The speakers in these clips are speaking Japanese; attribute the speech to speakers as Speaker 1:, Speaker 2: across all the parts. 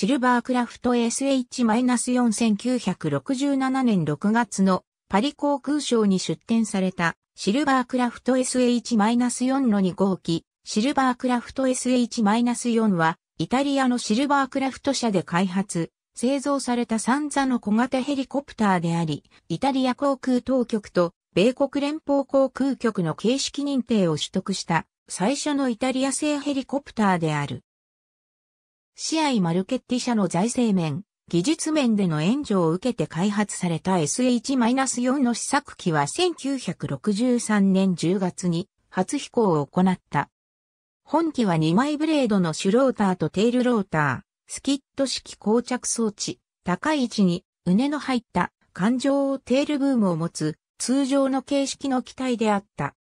Speaker 1: シルバークラフト
Speaker 2: SH-4967 年6月のパリ航空省に出展されたシルバークラフト SH-4 の2号機、シルバークラフト SH-4 はイタリアのシルバークラフト社で開発、製造された三座の小型ヘリコプターであり、イタリア航空当局と米国連邦航空局の形式認定を取得した最初のイタリア製ヘリコプターである。試合マルケッティ社の財政面、技術面での援助を受けて開発された SH-4 の試作機は1963年10月に初飛行を行った。本機は2枚ブレードのシュローターとテールローター、スキット式膠着装置、高い位置に、ねの入った、環状テールブームを持つ、通常の形式の機体であった。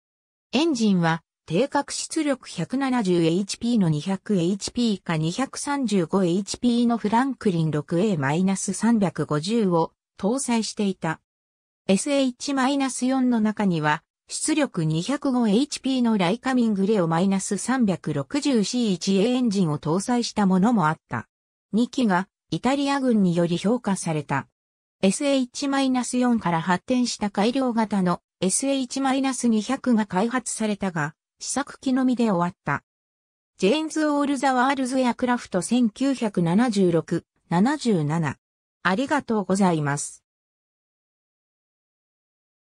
Speaker 2: エンジンは、定格出力 170HP の 200HP か 235HP のフランクリン 6A-350 を搭載していた。SH-4 の中には、出力 205HP のライカミングレオ -360C1A エンジンを搭載したものもあった。2機がイタリア軍により評価された。SH-4 から発展した改良型の SH-200 が開発されたが、試作機のみで終わった。ジェーンズ・オール・ザ・ワールズ・エアクラフト1976-77。
Speaker 1: ありがとうございます。